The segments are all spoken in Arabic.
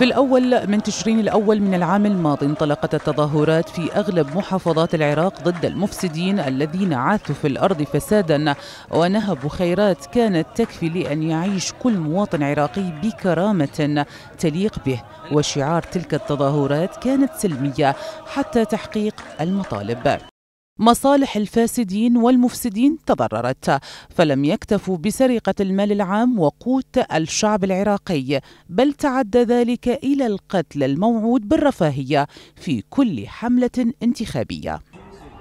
في الأول من تشرين الأول من العام الماضي انطلقت التظاهرات في أغلب محافظات العراق ضد المفسدين الذين عاثوا في الأرض فسادا ونهبوا خيرات كانت تكفي لأن يعيش كل مواطن عراقي بكرامة تليق به وشعار تلك التظاهرات كانت سلمية حتى تحقيق المطالب مصالح الفاسدين والمفسدين تضررت فلم يكتفوا بسرقة المال العام وقوت الشعب العراقي بل تعدى ذلك إلى القتل الموعود بالرفاهية في كل حملة انتخابية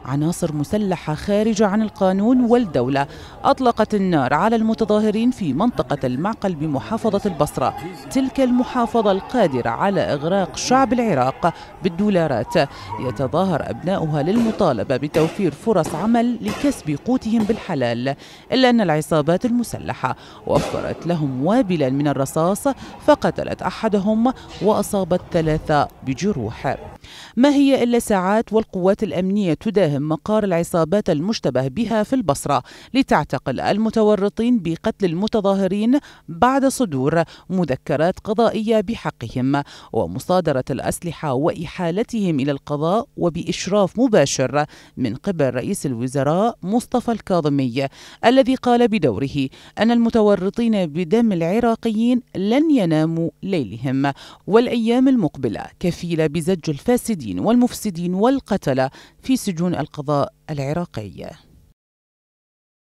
عناصر مسلحة خارجة عن القانون والدولة أطلقت النار على المتظاهرين في منطقة المعقل بمحافظة البصرة تلك المحافظة القادرة على إغراق شعب العراق بالدولارات يتظاهر أبناؤها للمطالبة بتوفير فرص عمل لكسب قوتهم بالحلال إلا أن العصابات المسلحة وفرت لهم وابلا من الرصاص فقتلت أحدهم وأصابت ثلاثة بجروح ما هي إلا ساعات والقوات الأمنية تدافع يساهم مقار العصابات المشتبه بها في البصرة لتعتقل المتورطين بقتل المتظاهرين بعد صدور مذكرات قضائية بحقهم ومصادرة الأسلحة وإحالتهم إلى القضاء وبإشراف مباشر من قبل رئيس الوزراء مصطفى الكاظمي الذي قال بدوره أن المتورطين بدم العراقيين لن يناموا ليلهم والأيام المقبلة كفيلة بزج الفاسدين والمفسدين والقتلة في سجون القضاء العراقي